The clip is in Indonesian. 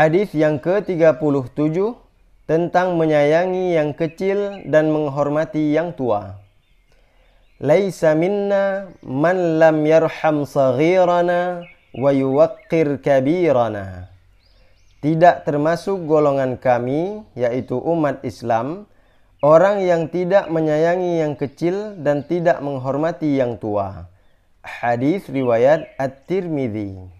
Hadis yang ke-37 tentang menyayangi yang kecil dan menghormati yang tua. Laisa minna man lam yarham saghirana wa yuwaqqir kabirana. Tidak termasuk golongan kami yaitu umat Islam orang yang tidak menyayangi yang kecil dan tidak menghormati yang tua. Hadis riwayat At-Tirmidzi.